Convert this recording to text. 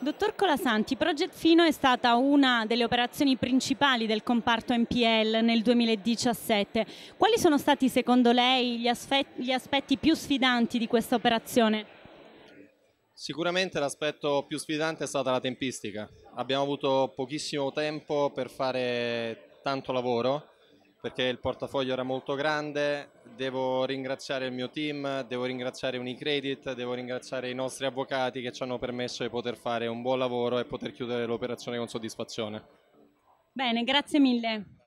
Dottor Colasanti, Project Fino è stata una delle operazioni principali del comparto NPL nel 2017. Quali sono stati secondo lei gli, gli aspetti più sfidanti di questa operazione? Sicuramente l'aspetto più sfidante è stata la tempistica. Abbiamo avuto pochissimo tempo per fare tanto lavoro perché il portafoglio era molto grande, devo ringraziare il mio team, devo ringraziare Unicredit, devo ringraziare i nostri avvocati che ci hanno permesso di poter fare un buon lavoro e poter chiudere l'operazione con soddisfazione. Bene, grazie mille.